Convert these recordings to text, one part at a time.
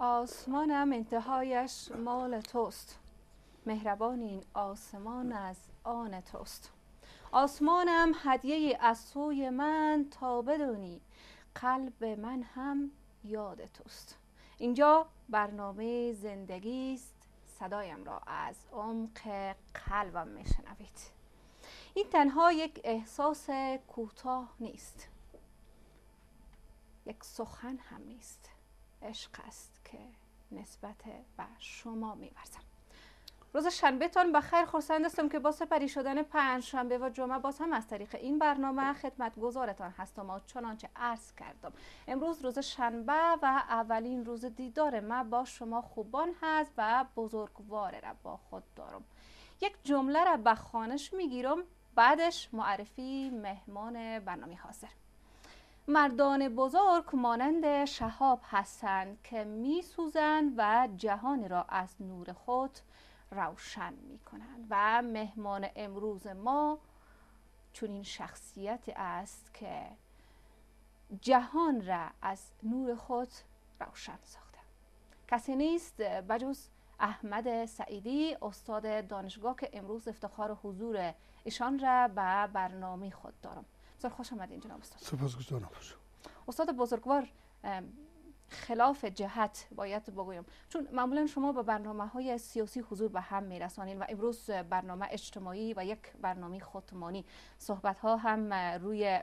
آسمانم انتهایش مال توست مهربان این آسمان از آن توست آسمانم هدیه از سوی من تا بدونی قلب من هم یاد توست اینجا برنامه زندگی است صدایم را از عمق قلبم میشنوید این تنها یک احساس کوتاه نیست یک سخن هم نیست اشق است که نسبت به شما میورزم روز شنبه تان بخیر خورسند استم که با سپری شدن پنج شنبه و جمعه باز هم از طریق این برنامه خدمت گذارتان هستم و چنانچه عرض کردم امروز روز شنبه و اولین روز دیدار ما با شما خوبان هست و بزرگوار را با خود دارم یک جمله را به خانش میگیرم بعدش معرفی مهمان برنامه حاضر مردان بزرگ مانند شهاب هستند که می و جهان را از نور خود روشن می کنند و مهمان امروز ما چون این شخصیت است که جهان را از نور خود روشن ساخته کسی نیست بجز احمد سعیدی استاد دانشگاه که امروز افتخار حضور ایشان را به برنامه خود دارم بسیار خوش آمدین جناب استاد سپاسگزارم استاد بزرگوار خلاف جهت باید بگویم چون معمولا شما به برنامه های سیاسی حضور به هم میرسانین و امروز برنامه اجتماعی و یک برنامه خودمانی صحبت ها هم روی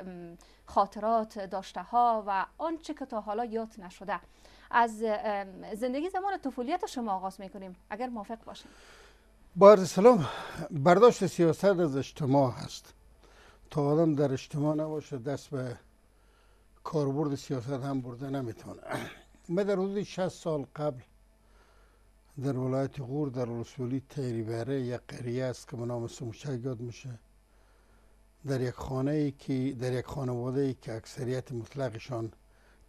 خاطرات داشته ها و آنچه که تا حالا یاد نشده از زندگی زمان طفولیت شما آغاز میکنیم اگر موافق باشیم با سلام برداشت سیاست از اجتماع هست در اجتماع نباشه دست به کاربرد سیاست هم برده نمیتونه من در حدود 60 سال قبل در ولایت غور در رسولی تیریبره یک قریه است که به نام سمشک یاد میشه در یک خانه ای که در یک خانواده ای که اکثریت مطلقشان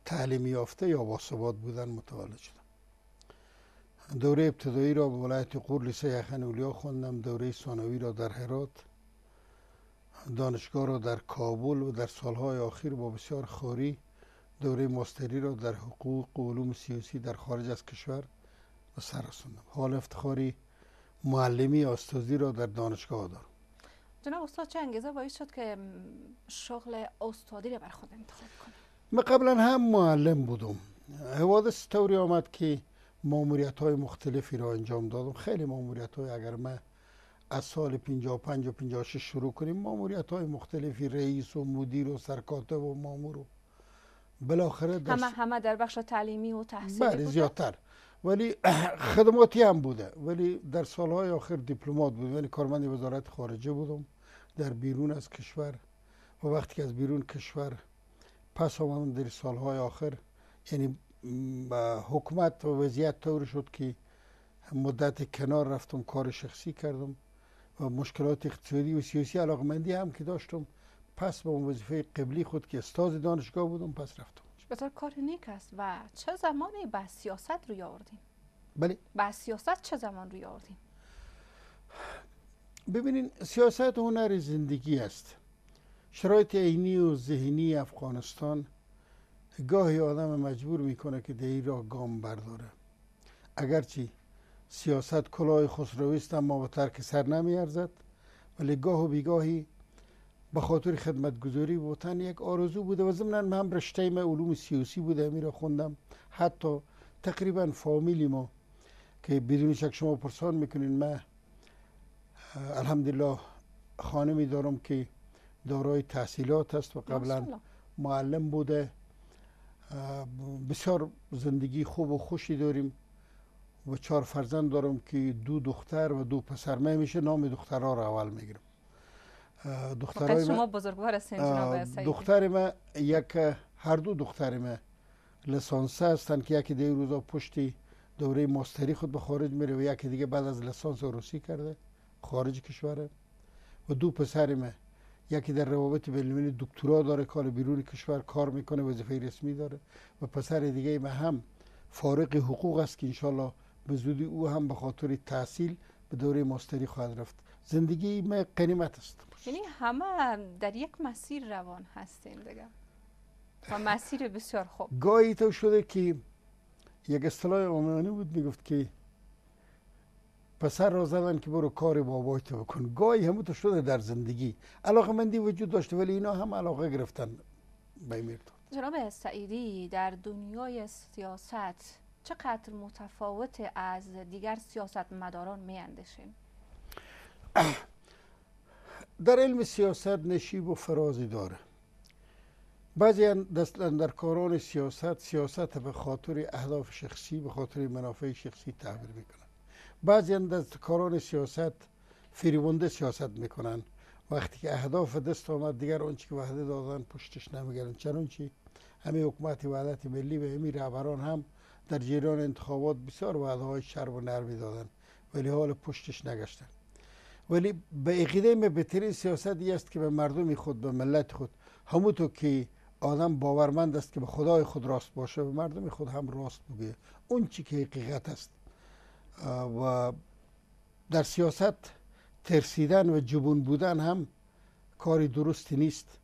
تعلیم یافته یا باثبات بودن متولد شدم دوره ابتدایی را به ولایت غور لیسه یخن اولیا خوندم، دوره ثانوی را در هرات دانشگاه را در کابل و در سالهای آخر با بسیار خوری دوره ماستری را در حقوق و علوم سیاسی در خارج از کشور و سر حال افتخاری معلمی استادی را در دانشگاه دارم جناب استاد چه انگیزه باعث شد که شغل استادی را بر خود انتخاب کنی؟ من قبلا هم معلم بودم حوادث طوری آمد که ماموریت های مختلفی را انجام دادم خیلی ماموریت های اگر من از سال 55 و 56 شروع کنیم ماموریت های مختلفی رئیس و مدیر و سرکاتب و مامور و بالاخره دست... همه همه در بخش تعلیمی و تحصیلی بله زیادتر ولی خدماتی هم بوده ولی در سالهای آخر دیپلمات بودم، ولی کارمند وزارت خارجه بودم در بیرون از کشور و وقتی که از بیرون کشور پس آمدم در سالهای آخر یعنی حکومت و وضعیت طور شد که مدت کنار رفتم کار شخصی کردم مشکلات اقتصادی و سیاسی علاقمندی هم که داشتم پس با وظیفه قبلی خود که استاد دانشگاه بودم پس رفتم بسیار کار است و چه زمانی به سیاست روی آوردین؟ بله به سیاست چه زمان روی آوردین؟ ببینین سیاست هنر زندگی است شرایط عینی و ذهنی افغانستان گاهی آدم مجبور میکنه که در این راه گام برداره اگرچه سیاست کلاه خسروی است اما به ترک سر نمیارزد ولی گاه و بیگاهی به خاطر خدمتگذاری وطن یک آرزو بوده و ضمنا من رشته ما علوم سیاسی بوده می را خوندم حتی تقریبا فامیلی ما که بدون شک شما پرسان میکنین من الحمدلله خانمی دارم که دارای تحصیلات است و قبلا معلم بوده بسیار زندگی خوب و خوشی داریم و چهار فرزند دارم که دو دختر و دو پسر میشه نام دخترها رو اول میگیرم دخترای شما بزرگوار هستین جناب دختر ما یک هر دو دختر ما لسانس هستن که یکی دیگه روزا پشت دوره ماستری خود به خارج میره و یکی دیگه بعد از لسانس روسی کرده خارج کشوره و دو پسر ما یکی در روابط بین‌المللی دکترا داره کار بیرون کشور کار میکنه وظیفه رسمی داره و پسر دیگه ما هم فارق حقوق است که انشالله به زودی او هم به خاطر تحصیل به دوره ماستری خواهد رفت زندگی ما قنیمت است یعنی همه در یک مسیر روان هستیم دیگه و مسیر بسیار خوب گاهی تو شده که یک اصطلاح اومانی بود میگفت که پسر را زدن که برو کار بابای تو بکن گاهی همه تو شده در زندگی علاقه مندی وجود داشته ولی اینا هم علاقه گرفتن به جناب سعیدی در دنیای سیاست چقدر متفاوت از دیگر سیاستمداران می اندشین؟ در علم سیاست نشیب و فرازی داره بعضی کاران سیاست سیاست به خاطر اهداف شخصی به خاطر منافع شخصی تعبیر میکنن بعضی کاران سیاست فریبنده سیاست میکنن وقتی که اهداف دست آمد دیگر آنچه که وحده دادن پشتش نمیگرن چی همه حکومت وحدت ملی و همی رهبران هم در جریان انتخابات بسیار وعده شرب و نروی دادن ولی حال پشتش نگشتن ولی به اقیده من بهترین سیاستی است که به مردم خود به ملت خود همونطور که آدم باورمند است که به خدای خود راست باشه به مردم خود هم راست بگه اون چی که حقیقت است و در سیاست ترسیدن و جبون بودن هم کاری درستی نیست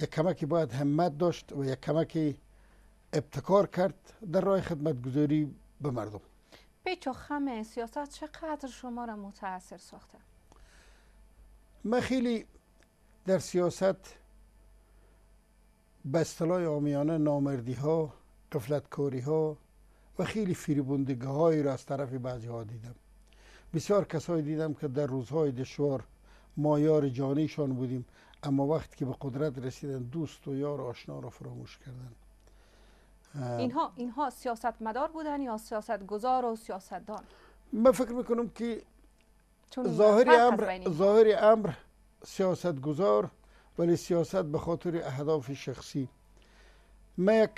یک کمکی باید همت داشت و یک کمکی ابتکار کرد در راه خدمتگذاری به مردم پیچ و خم سیاست چقدر شما را متاثر ساخته من خیلی در سیاست به اصطلاح آمیانه نامردی ها قفلتکاری ها و خیلی فریبوندگی هایی را از طرف بعضی ها دیدم بسیار کسایی دیدم که در روزهای دشوار ما یار جانیشان بودیم اما وقتی که به قدرت رسیدن دوست و یار آشنا را فراموش کردند اینها اینها سیاست مدار بودن یا سیاست گذار و سیاستدان من فکر میکنم که ظاهری امر ظاهری امر سیاست گذار ولی سیاست به خاطر اهداف شخصی من یک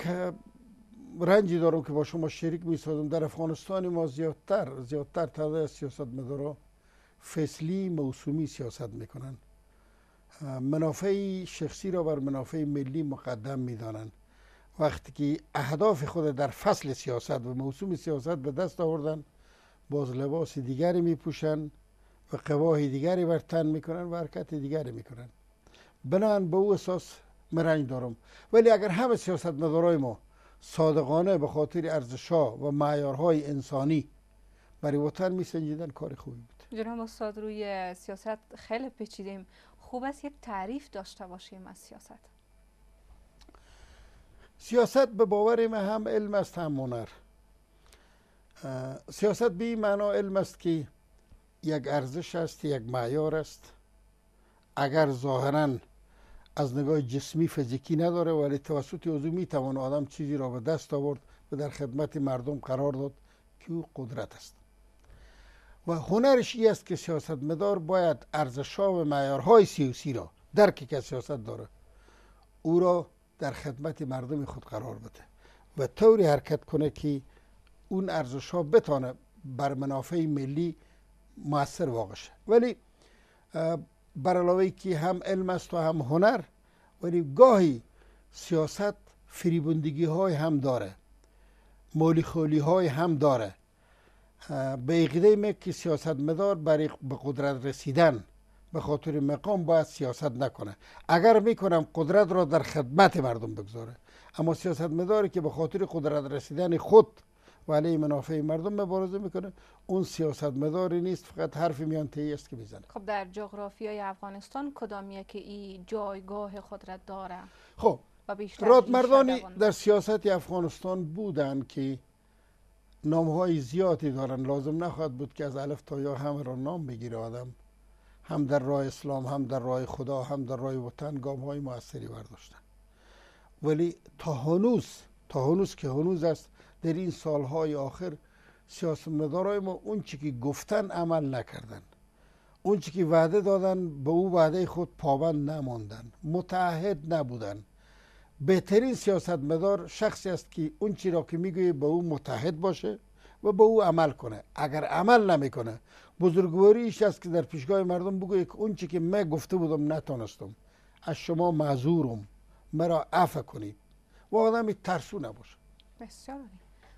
رنجی دارم که با شما شریک می در افغانستان ما زیادتر زیادتر تعداد سیاست مدارا فصلی موسومی سیاست میکنند منافع شخصی را بر منافع ملی مقدم میدانند وقتی که اهداف خود در فصل سیاست و موسوم سیاست به دست آوردن باز لباس دیگری می پوشن و قواه دیگری بر تن می کنند و حرکت دیگری می میکنن بنابراین به او اساس مرنگ دارم ولی اگر همه سیاست مدارای ما صادقانه به خاطر ارزشها و معیارهای انسانی برای وطن سنجیدن کار خوبی بود جناب استاد روی سیاست خیلی پیچیدیم خوب است یک تعریف داشته باشیم از سیاست سیاست به باور ما هم علم است هم هنر سیاست به این معنا علم است که یک ارزش است یک معیار است اگر ظاهرا از نگاه جسمی فیزیکی نداره ولی توسط عضو می توان آدم چیزی را به دست آورد و در خدمت مردم قرار داد که او قدرت است و هنرش ای است که مدار باید ها و معیارهای سیاسی را درکی که سیاست داره او را در خدمت مردم خود قرار بده و طوری حرکت کنه که اون ارزش ها بتانه بر منافع ملی موثر واقع شه ولی بر علاوه که هم علم است و هم هنر ولی گاهی سیاست فریبندگی های هم داره مولی های هم داره به اقیده که سیاست مدار برای به قدرت رسیدن به خاطر مقام باید سیاست نکنه اگر میکنم قدرت را در خدمت مردم بگذاره اما سیاست مداری که به خاطر قدرت رسیدن خود و علیه منافع مردم مبارزه میکنه اون سیاست مداری نیست فقط حرف میان است که میزنه خب در های افغانستان کدام که این جایگاه قدرت داره خب راد در سیاست افغانستان بودن که نام های زیادی دارن لازم نخواهد بود که از الف تا یا همه را نام بگیره آدم هم در راه اسلام هم در راه خدا هم در راه وطن گام های موثری برداشتن ولی تا هنوز تا هنوز که هنوز است در این سالهای آخر سیاستمدارای ما اون چی که گفتن عمل نکردن اون چی که وعده دادن به او وعده خود پابند نماندن متعهد نبودن بهترین سیاستمدار شخصی است که اون چی را که میگویه به او متحد باشه و به اون او عمل کنه اگر عمل نمیکنه بزرگواری است که در پیشگاه مردم بگو یک اون که من گفته بودم نتانستم از شما معذورم مرا عفو کنید و آدم ترسو نباشه بسیار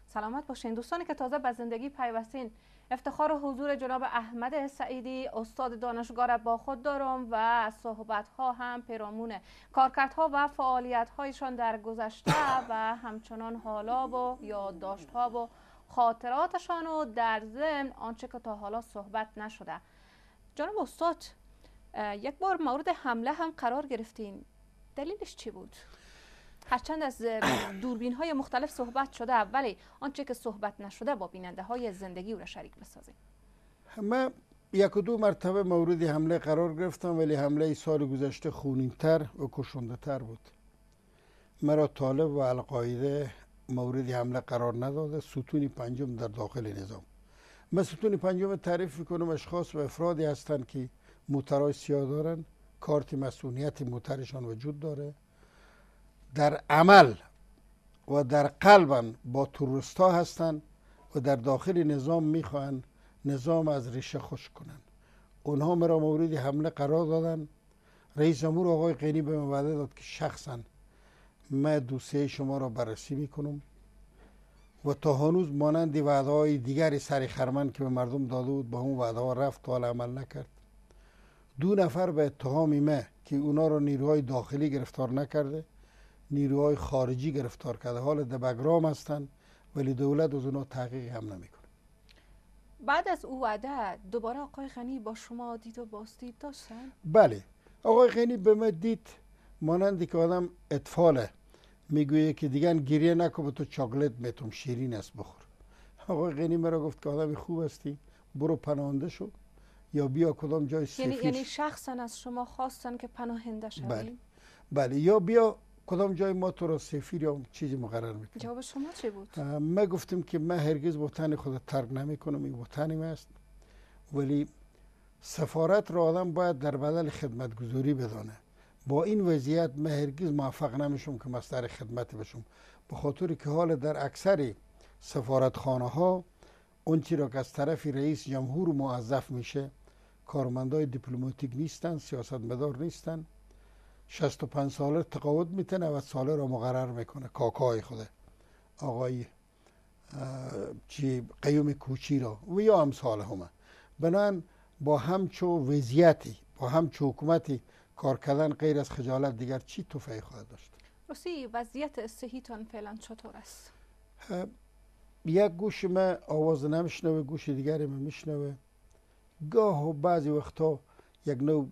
سلامت باشین دوستانی که تازه به زندگی پیوستین افتخار حضور جناب احمد سعیدی استاد دانشگاه را با خود دارم و صحبت ها هم پیرامون کارکردها و فعالیت هایشان در گذشته و همچنان حالا و یادداشت ها و خاطراتشان و در ضمن آنچه که تا حالا صحبت نشده جناب استاد یک بار مورد حمله هم قرار گرفتین دلیلش چی بود؟ هرچند از دوربین های مختلف صحبت شده ولی آنچه که صحبت نشده با بیننده های زندگی او را شریک بسازیم همه یک و دو مرتبه مورد حمله قرار گرفتم ولی حمله سال گذشته تر و کشنده تر بود مرا طالب و القایده مورد حمله قرار نداده ستون پنجم در داخل نظام ما ستون پنجم تعریف میکنم اشخاص و افرادی هستند که موترهای سیاه دارن کارت مسئولیت موترشان وجود داره در عمل و در قلبن با تروریستا هستند و در داخل نظام میخوان نظام از ریشه خوش کنند اونها مرا مورد حمله قرار دادن رئیس جمهور آقای قینی به من وعده داد که شخصا من دوسیه شما را بررسی میکنم و تا هنوز مانند وعده های دیگری سری خرمن که به مردم داده بود به اون وعده ها رفت و عمل نکرد دو نفر به اتهام من که اونا را نیروهای داخلی گرفتار نکرده نیروهای خارجی گرفتار کرده حال در بگرام هستند ولی دولت از اونا تحقیق هم نمیکنه بعد از او وعده دوباره آقای غنی با شما دید و باستید داشتن؟ بله آقای غنی به من دید مانندی که آدم اطفاله میگویه که دیگه گریه نکن تو چاکلت میتوم شیرین است بخور آقای غنی مرا گفت که آدم خوب هستی برو پناهنده شو یا بیا کدام جای سفیر یعنی, یعنی شخصا از شما خواستن که پناهنده بله. بله یا بیا کدام جای ما تو را سفیر یا چیزی مقرر میکنه جواب شما چی بود؟ ما گفتیم که من هرگز وطن خود ترک نمی کنم این وطن است ولی سفارت را آدم باید در بدل خدمتگذاری بدانه با این وضعیت من هرگز موفق نمیشم که مستر خدمت بشم به خاطر که حال در اکثر سفارتخانه ها اون چی را که از طرف رئیس جمهور موظف میشه کارمندای دیپلماتیک نیستن سیاستمدار نیستن 65 ساله تقاعد میتنه و ساله را مقرر میکنه کاکای خوده آقای چی قیوم کوچی را و یا ساله همه بنان با همچو وضعیتی با همچو حکومتی کار کردن غیر از خجالت دیگر چی توفعی خواهد داشت رسی وضعیت صحیتان فعلا چطور است یک گوش من آواز نمیشنوه گوش دیگری من میشنوه گاه و بعضی وقتا یک نوع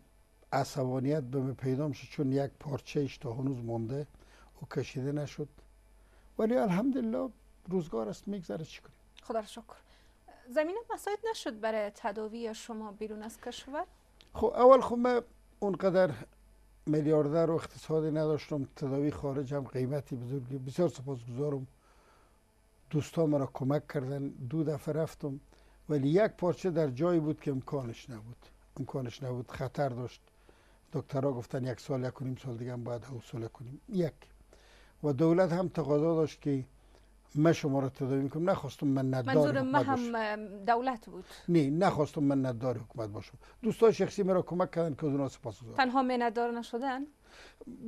عصبانیت به من پیدا میشه چون یک پارچه ایش تا هنوز مونده و کشیده نشد ولی الحمدلله روزگار است میگذره چی کنیم خدا شکر زمینه مساعد نشد برای تداوی شما بیرون از کشور خب اول خب من اونقدر میلیاردر و اقتصادی نداشتم تداوی هم قیمتی بزرگی بسیار سپاسگزارم دوستان مرا کمک کردن دو دفعه رفتم ولی یک پارچه در جایی بود که امکانش نبود امکانش نبود خطر داشت دکترها گفتن یک سال یک و نیم سال دیگه هم باید حوصله کنیم یک و دولت هم تقاضا داشت که من شما را تداوی میکنم نخواستم من ندار من هم دولت بود نه نخواستم من ندار حکومت باشم دوستان شخصی مرا کمک کردن که از اونا سپاس گذارم تنها ندار نشدن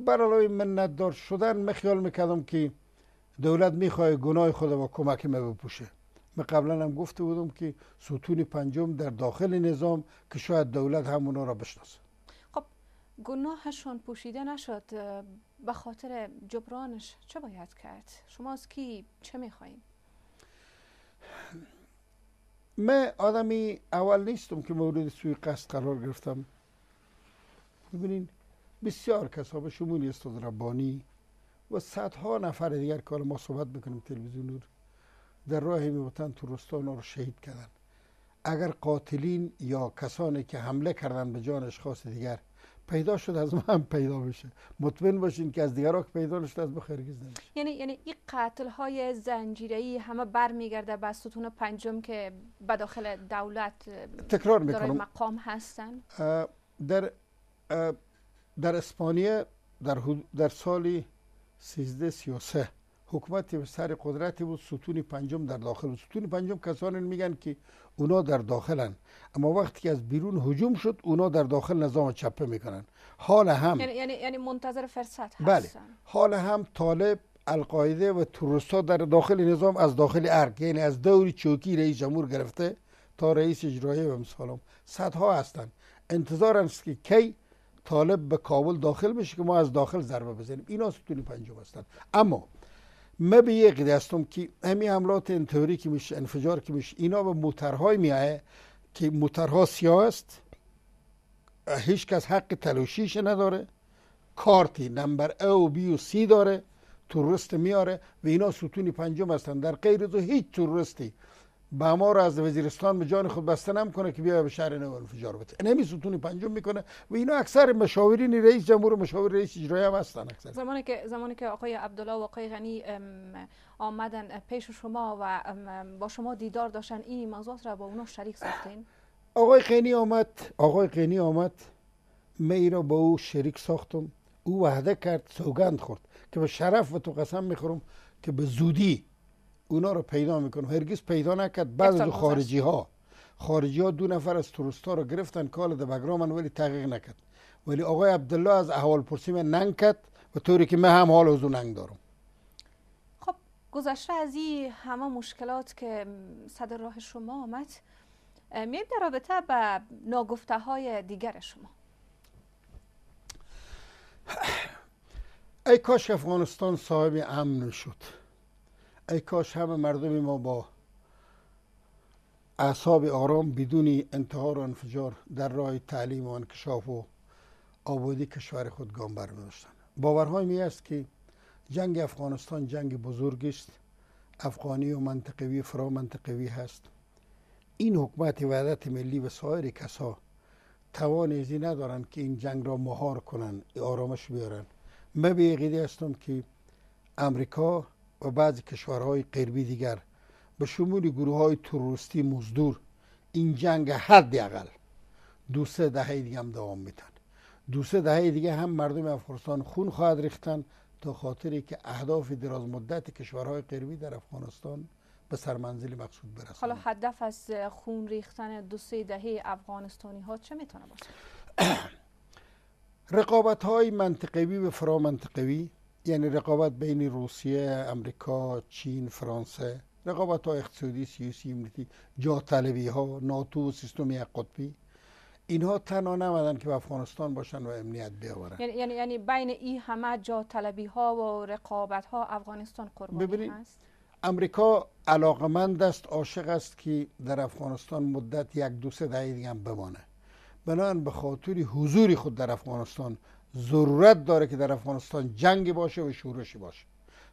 برای من ندار شدن من خیال میکردم که دولت میخواه گناه خود و کمک می بپوشه من قبلا هم گفته بودم که ستون پنجم در داخل نظام که شاید دولت هم را بشناسه خب گناهشون پوشیده نشد به خاطر جبرانش چه باید کرد؟ شما از کی چه میخواییم؟ من آدمی اول نیستم که مورد سوی قصد قرار گرفتم ببینین بسیار کسا به شمولی استاد ربانی و صدها نفر دیگر که ما صحبت بکنیم تلویزیون نور در راه وطن تو رستان رو شهید کردن اگر قاتلین یا کسانی که حمله کردن به جان اشخاص دیگر پیدا شد از ما هم پیدا بشه مطمئن باشین که از دیگر که پیدا نشد از ما نمیشه یعنی یعنی این قتل های ای همه برمیگرده به ستون پنجم که به داخل دولت تکرار میکنم مقام هستن در در اسپانیا در, در سال 1333 حکومت سر قدرت بود ستون پنجم در داخل و ستون پنجم کسانی میگن که اونا در داخلن اما وقتی که از بیرون هجوم شد اونا در داخل نظام چپه میکنن حال هم یعنی یعنی, یعنی منتظر فرصت هستن بله حال هم طالب القاعده و ها در داخل نظام از داخل ارگ یعنی از دور چوکی رئیس جمهور گرفته تا رئیس اجرایی و مثالم صدها هستند انتظار که کی طالب به کابل داخل بشه که ما از داخل ضربه بزنیم اینا ستون پنجم هستن اما ما به یک دستم که همی حملات انتوری که میشه انفجار که میشه اینا به موترهای میایه که موترها سیاه است هیچ کس حق تلوشیش نداره کارتی نمبر او و بی و سی داره تورست میاره و اینا ستون پنجم هستن در غیر تو هیچ تورستی به ما را از وزیرستان به جان خود بسته نمیکنه که بیا به شهر نو انفجار بده این ستون پنجم میکنه و اینا اکثر مشاورین رئیس جمهور و مشاور رئیس اجرایی هم هستن اکثر زمانی که زمانی که آقای عبدالله و آقای غنی آمدن پیش شما و با شما دیدار داشتن این موضوعات را با اونا شریک ساختین آقای غنی آمد آقای غنی آمد من را با او شریک ساختم او وعده کرد سوگند خورد که به شرف و تو قسم میخورم که به زودی اونا رو پیدا میکنه هرگز پیدا نکرد بعد از خارجی ها خارجی ها دو نفر از ها رو گرفتن کال حالا در بگرام ولی تحقیق نکرد ولی آقای عبدالله از احوال پرسی من ننگ کرد و طوری که من هم حال از ننگ دارم خب گذشته از این همه مشکلات که صدر راه شما آمد میایم در رابطه به ناگفته های دیگر شما ای کاش افغانستان صاحب امن شد ای کاش همه مردم ما با اعصاب آرام بدون انتحار و انفجار در راه تعلیم و انکشاف و آبادی کشور خود گام داشتند. باورهای می است که جنگ افغانستان جنگ بزرگی است افغانی و منطقوی فرا منطقوی هست این حکومت وحدت ملی و سایر کسا توان ازی ندارند که این جنگ را مهار کنند آرامش بیارن من به هستم که امریکا و بعضی کشورهای غربی دیگر به شمول گروه های تروریستی مزدور این جنگ دیگر دو سه دهه دیگه هم دوام میتن دو سه دهه دیگه هم مردم افغانستان خون خواهد ریختن تا خاطری که اهداف دراز مدت کشورهای غربی در افغانستان به سرمنزل مقصود برسند حالا هدف از خون ریختن دو سه دهه افغانستانی ها چه میتونه باشه رقابت های منطقوی و فرامنطقوی یعنی رقابت بین روسیه، امریکا، چین، فرانسه رقابت ها اقتصادی سیاسی امنیتی جا طلبی ها ناتو سیستم یک قطبی اینها تنها نمدن که به افغانستان باشن و امنیت بیاورن یعنی یعنی, یعنی بین این همه جا طلبی ها و رقابت ها افغانستان قربانی هست امریکا علاقمند است عاشق است که در افغانستان مدت یک دو سه دقیقه هم بمانه بنابراین به خاطر حضور خود در افغانستان ضرورت داره که در افغانستان جنگ باشه و شورشی باشه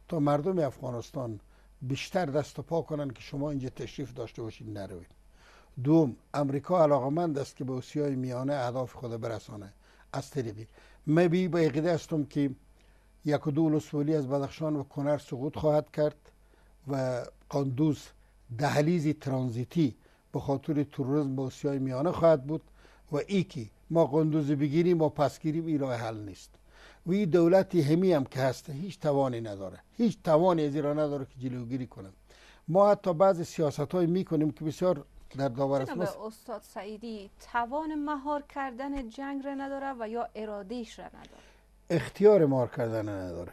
تا مردم افغانستان بیشتر دست و پا کنن که شما اینجا تشریف داشته باشید نروید دوم امریکا علاقمند است که به اوسیای میانه اهداف خود برسانه از طریقی من بی با عقیده هستم که یک و دو از بدخشان و کنر سقوط خواهد کرد و قندوز دهلیزی ترانزیتی به خاطر توریسم به اوسیای میانه خواهد بود و ای که ما قندوز بگیریم و پس گیریم این راه حل نیست و این دولتی همی هم که هست، هیچ توانی نداره هیچ توانی از را نداره که جلوگیری کنه ما حتی بعض سیاست های میکنیم که بسیار در داور استاد سعیدی توان مهار کردن جنگ را نداره و یا ارادهش را نداره اختیار مهار کردن نداره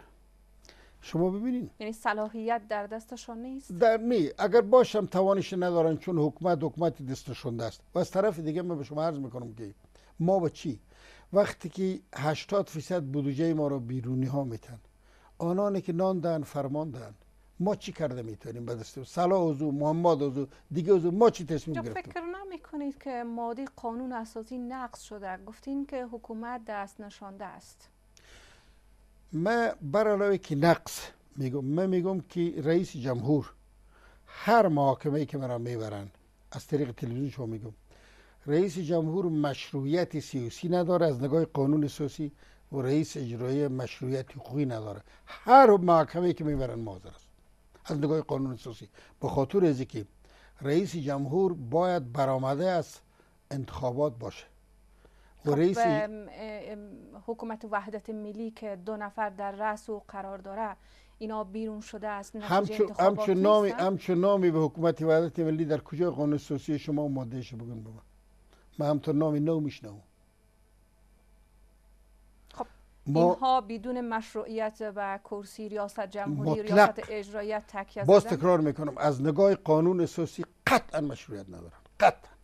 شما ببینید. یعنی صلاحیت در دستشان نیست در نی اگر باشم توانش ندارن چون حکومت حکومت دستشون است و از طرف دیگه من به شما عرض میکنم که ما با چی وقتی که 80 فیصد بودجه ما رو بیرونی ها میتن آنانی که نان دهن فرمان دهن ما چی کرده میتونیم به دست صلاح اوزو محمد اوزو دیگه اوزو ما چی تصمیم گرفتیم فکر نمیکنید که ماده قانون اساسی نقض شده گفتین که حکومت دست نشانده است من برای که نقص میگم من میگم که رئیس جمهور هر محاکمه که مرا میبرن از طریق تلویزیون شما میگم رئیس جمهور مشروعیت سیاسی نداره از نگاه قانون سیاسی و رئیس اجرایی مشروعیت حقوقی نداره هر محاکمه که میبرن معذر است از نگاه قانون سیاسی به خاطر از که رئیس جمهور باید برآمده از انتخابات باشه خب حکومت وحدت ملی که دو نفر در رأس و قرار داره اینا بیرون شده است همچو, نامی به حکومت وحدت ملی در کجا قانون سوسی شما ماده بگن به من من هم نام نو میشنوم خب ما اینها بدون مشروعیت و کرسی ریاست جمهوری مطلق. ریاست اجراییت تکیه باز تکرار میکنم از نگاه قانون اساسی قطعا مشروعیت ندارن قطعا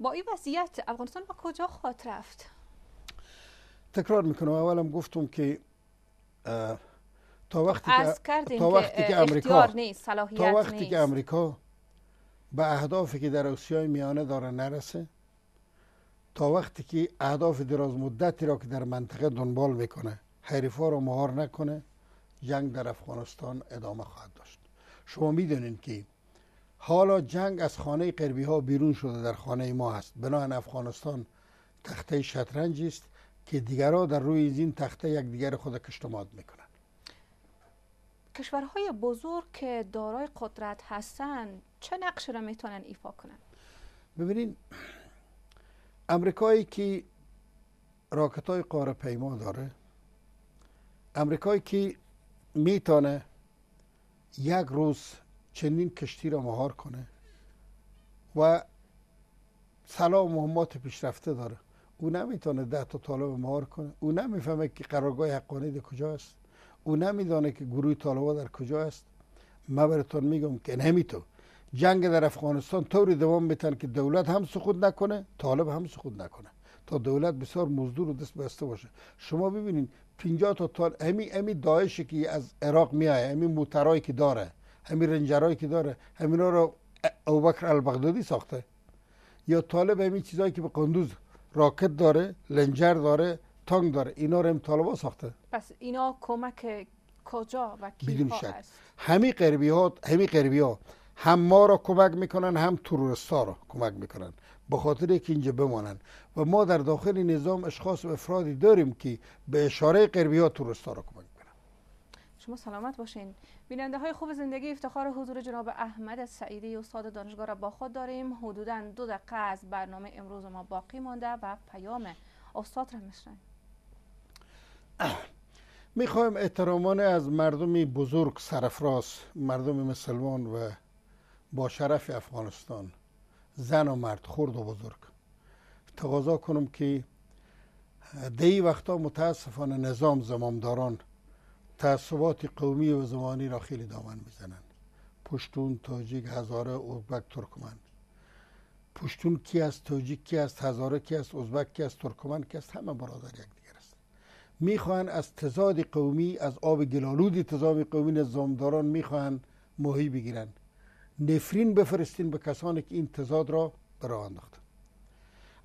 با این وضعیت افغانستان با کجا خواهد رفت تکرار میکنم اولم گفتم که تا وقتی که تا وقتی که امریکا تا وقتی که امریکا به اهدافی که در آسیای میانه داره نرسه تا وقتی که اهداف دراز مدتی را که در منطقه دنبال میکنه حریفا رو مهار نکنه جنگ در افغانستان ادامه خواهد داشت شما میدونین که حالا جنگ از خانه قربی ها بیرون شده در خانه ما است بناهن افغانستان تخته شطرنجی است که دیگرها در روی این تخته یک دیگر خود کشتماد میکنند کشورهای بزرگ که دارای قدرت هستند چه نقش را میتونن ایفا کنند ببینید امریکایی که راکت های قاره پیما داره امریکایی که میتونه یک روز چندین کشتی را مهار کنه و سلام و مهمات پیشرفته داره او نمیتونه ده تا طالب مهار کنه او نمیفهمه که قرارگاه حقانی در کجا است او نمیدانه که گروه طالبا در کجا است ما براتون میگم که نمیتو جنگ در افغانستان طوری دوام میتن که دولت هم سقوط نکنه طالب هم سقوط نکنه تا دولت بسیار مزدور و دست بسته باشه شما ببینین 50 تا طالب امی امی داعشی که از عراق میایه امی موترایی که داره همین رنجرایی که داره همینا رو ابوبکر البغدادی ساخته یا طالب همین چیزایی که به قندوز راکت داره لنجر داره تانگ داره اینا رو هم طالبا ساخته پس اینا کمک کجا و کی بدون همین غربی ها ها هم ما را کمک میکنن هم تروریست ها را کمک میکنن به خاطر که اینجا بمانند و ما در داخل نظام اشخاص و افرادی داریم که به اشاره غربی ها تروریست را کمک شما سلامت باشین بیننده های خوب زندگی افتخار حضور جناب احمد سعیدی استاد دانشگاه را با خود داریم حدودا دو دقیقه از برنامه امروز ما باقی مانده و پیام استاد را میشنیم میخوایم احترامان از مردمی بزرگ سرفراز مردم مسلمان و با شرف افغانستان زن و مرد خرد و بزرگ تقاضا کنم که دی وقتا متاسفانه نظام زمامداران تعصبات قومی و زمانی را خیلی دامن میزنند. پشتون تاجیک هزاره ازبک ترکمن پشتون کی است تاجیک کی است هزاره کی است ازبک کی است ترکمن کی است همه برادر یک دیگر است میخواهند از تضاد قومی از آب گلالود تضاد قومی نظامداران میخواهند ماهی بگیرن نفرین بفرستین به کسانی که این تزاد را راه انداختن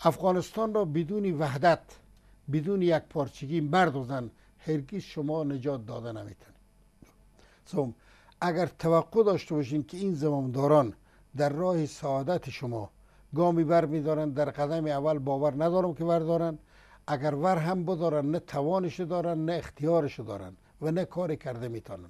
افغانستان را بدون وحدت بدون یک پارچگی مرد هرگیز شما نجات داده نمیتونید سوم اگر توقع داشته باشین که این زمامداران در راه سعادت شما گامی بر میدارن در قدم اول باور ندارم که بردارن اگر ور هم بدارن نه توانش دارن نه اختیارش دارن و نه کاری کرده میتونن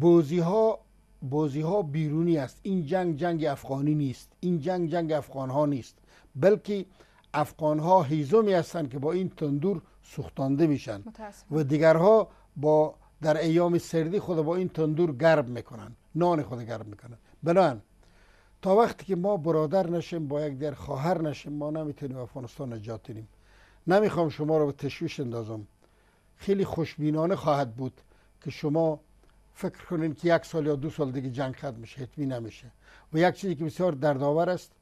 بوزی ها بازی ها بیرونی است این جنگ جنگ افغانی نیست این جنگ جنگ افغان ها نیست بلکه افغان ها هیزمی هستند که با این تندور سوختانده میشن و دیگرها با در ایام سردی خود با این تندور گرب میکنن نان خود گرب میکنن بنابراین تا وقتی که ما برادر نشیم با یک در خواهر نشیم ما نمیتونیم افغانستان نجات دیم نمیخوام شما رو به تشویش اندازم خیلی خوشبینانه خواهد بود که شما فکر کنین که یک سال یا دو سال دیگه جنگ ختم میشه حتمی نمیشه و یک چیزی که بسیار دردآور است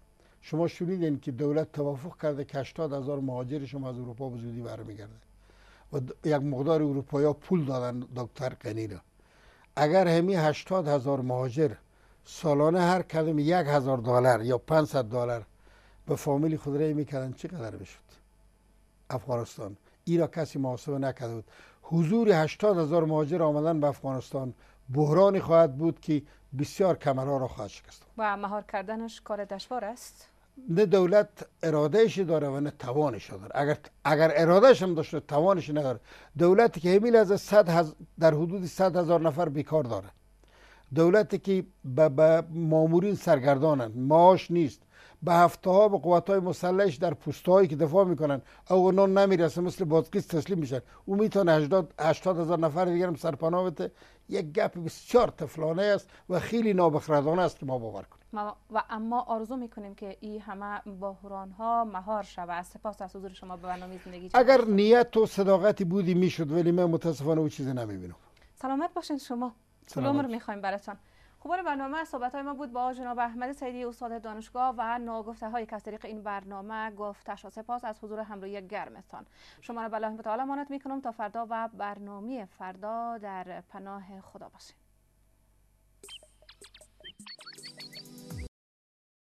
شما شنیدین که دولت توافق کرده که 80 هزار مهاجر شما از اروپا به زودی برمیگرده و یک مقدار اروپایی پول دادن دکتر قنی اگر همین 80 هزار مهاجر سالانه هر کدوم یک هزار دلار یا 500 دلار به فامیل خود رای میکردن چقدر میشد افغانستان ایرا کسی محاسبه نکرده بود حضور 80 هزار مهاجر آمدن به افغانستان بحرانی خواهد بود که بسیار کمرها را خواهد شکست و مهار کردنش کار دشوار است نه دولت ارادهش داره و نه توانش داره اگر اگر ارادهش هم داشته توانش نداره دولتی که همین از صد در حدود 100 هزار نفر بیکار داره دولتی که به مامورین سرگردانن معاش نیست به هفته ها به قوت های مسلحش در پوست که دفاع میکنن او اونا نمیرسه مثل بازگیز تسلیم میشن او میتونه 80 هزار نفر دیگر هم سرپناه بده یک گپ بسیار تفلانه است و خیلی نابخردانه است که ما باور کنیم و اما آرزو میکنیم که این همه باهران ها مهار شود سپاس از حضور شما به برنامه زندگی اگر نیت و صداقتی بودی میشد ولی من متاسفانه او چیزی نمیبینم سلامت باشین شما طول عمر میخوایم براتون برنامه صحبت های ما بود با جناب احمد سیدی استاد دانشگاه و ناگفته هایی که از طریق این برنامه گفت و سپاس از حضور همراهی گرمتان شما را به الله تعالی امانت میکنم تا فردا و برنامه فردا در پناه خدا باشیم.